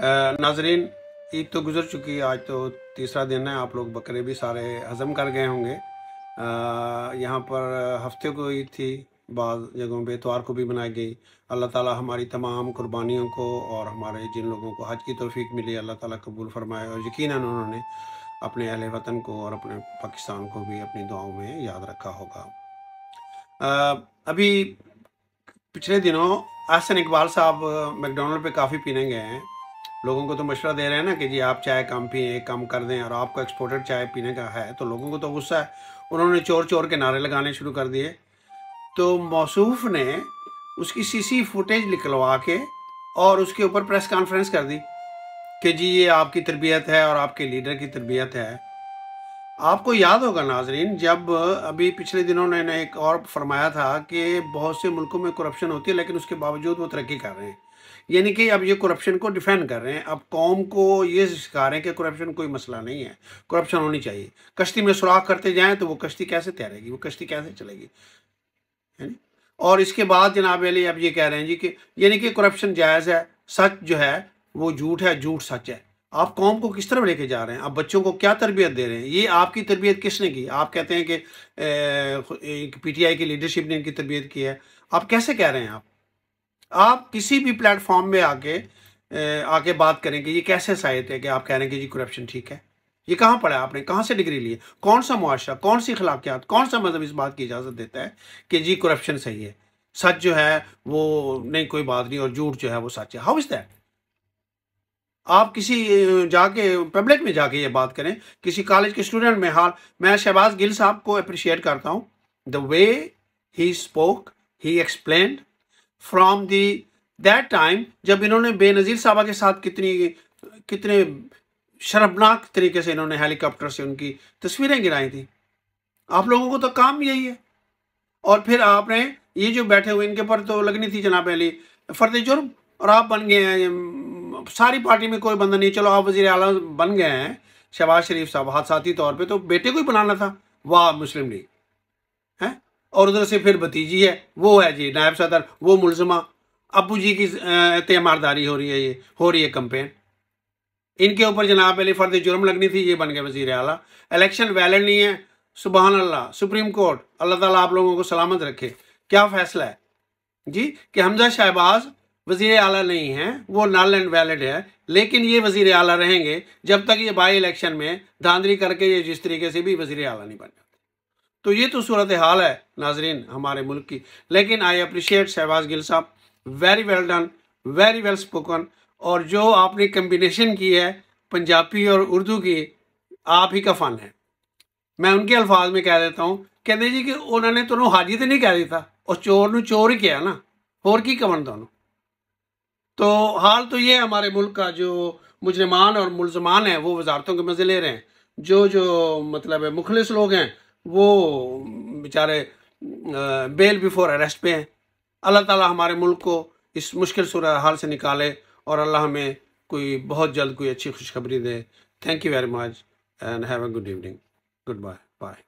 नाजरीन ईद तो गुजर चुकी है आज तो तीसरा दिन है आप लोग बकरे भी सारे हज़म कर गए होंगे यहाँ पर हफ्ते को ईद थी बाद जगहों पर इतवार को भी मनाई गई अल्लाह ताला हमारी तमाम कुर्बानियों को और हमारे जिन लोगों को हज की तोफीक मिली अल्लाह ताला कबूल फरमाए और यकीन उन्होंने अपने अहल वतन को और अपने पाकिस्तान को भी अपनी दुआओं में याद रखा होगा आ, अभी पिछले दिनों अहसन इकबाल साहब मैकडोनल्ड पे काफ़ी पीने गए हैं लोगों को तो मशवरा दे रहे हैं ना कि जी आप चाय कम पिए कम कर दें और आपको एक्सपोर्टेड चाय पीने का है तो लोगों को तो गुस्सा है उन्होंने चोर चोर के नारे लगाने शुरू कर दिए तो मौसूफ ने उसकी सीसी फुटेज निकलवा के और उसके ऊपर प्रेस कॉन्फ्रेंस कर दी कि जी ये आपकी तरबियत है और आपके लीडर की तरबियत है आपको याद होगा नाजरीन जब अभी पिछले दिनों ने एक और फरमाया था कि बहुत से मुल्कों में करप्शन होती है लेकिन उसके बावजूद वो तरक्की कर रहे हैं यानी कि अब ये करप्शन को डिफेंड कर रहे हैं अब कौम को ये सिखा रहे हैं कि करप्शन कोई मसला नहीं है करप्शन होनी चाहिए कश्ती में सुराख करते जाएँ तो वो कश्ती कैसे तैरेगी वो कश्ती कैसे चलेगी है और इसके बाद जनाब अली अब ये कह रहे हैं जी कि यानी कि करप्शन जायज़ है सच जो है वो झूठ है झूठ सच है आप कौम को किस तरह लेके जा रहे हैं आप बच्चों को क्या तरबियत दे रहे हैं ये आपकी तरबियत किसने की आप कहते हैं कि पीटीआई की लीडरशिप ने इनकी तरबियत की है आप कैसे कह रहे हैं आप आप किसी भी प्लेटफॉर्म में आके आके बात करें कि ये कैसे साहित्य है कि आप कह रहे हैं कि जी करप्शन ठीक है ये कहाँ पढ़ा आपने कहाँ से डिग्री ली है कौन सा मुआशरा कौन सी खिलाफियात कौन सा मजहब इस बात की इजाज़त देता है कि जी करप्शन सही है सच जो है वो नहीं कोई बात नहीं और झूठ जो है वो सच है हाउ इज़ दैट आप किसी जाके पब्लिक में जाके ये बात करें किसी कॉलेज के स्टूडेंट में हाल मैं शहबाज गिल साहब को अप्रिशिएट करता हूँ the way he spoke he explained from the that time जब इन्होंने बेनज़ीर साहबा के साथ कितनी कितने शर्मनाक तरीके से इन्होंने हेलीकॉप्टर से उनकी तस्वीरें गिराई थी आप लोगों को तो काम यही है और फिर आपने ये जो बैठे हुए इनके पर तो लगनी थी जनाब अली फर्द जुर्म और आप बन गए हैं सारी पार्टी में कोई बंदा नहीं चलो आप वज़ी अला बन गए हैं शहबाज शरीफ साहब हादसाती तौर पर तो बेटे को ही बनाना था वाह मुस्लिम लीग और उधर से फिर भतीजी है वो है जी नायब सदर वो मुलजमा अबू जी की तेमारदारी हो रही है ये हो रही है कंपेन इनके ऊपर जनाब अली फर्द जुर्म लगनी थी ये बन गए वजीर अला इलेक्शन वैलिड नहीं है सुबह अल्लाह सुप्रीम कोर्ट अल्लाह ताला आप लोगों को सलामत रखे क्या फैसला है जी कि हमजा शहबाज वजीर अला नहीं है वो नल एंड वैलिड है लेकिन ये वजीर अला रहेंगे जब तक ये बाई इलेक्शन में धांधली करके ये जिस तरीके से भी वजीर अला नहीं बने तो ये तो सूरत हाल है नाजरीन हमारे मुल्क की लेकिन आई अप्रिशिएट शहबाज गिल साहब very well done very well spoken और जो आपने कम्बिनेशन की है पंजाबी और उर्दू की आप ही का फ़न है मैं उनके अल्फाज में कह देता हूँ कहते जी कि उन्होंने तो हाजी तो नहीं कह दिया और चोर न चोर ही किया ना होर की कमन दोनों तो हाल तो ये है हमारे मुल्क का जो मुजरमान और मुलजमान है वो वजारतों के मज़े ले रहे हैं जो जो मतलब मुखलिस लोग हैं वो बेचारे बेल बिफोर अरेस्ट पे हैं अल्लाह ताला हमारे मुल्क को इस मुश्किल सूरत हाल से निकाले और अल्लाह हमें कोई बहुत जल्द कोई अच्छी खुशखबरी दे thank you very much and have a good evening goodbye bye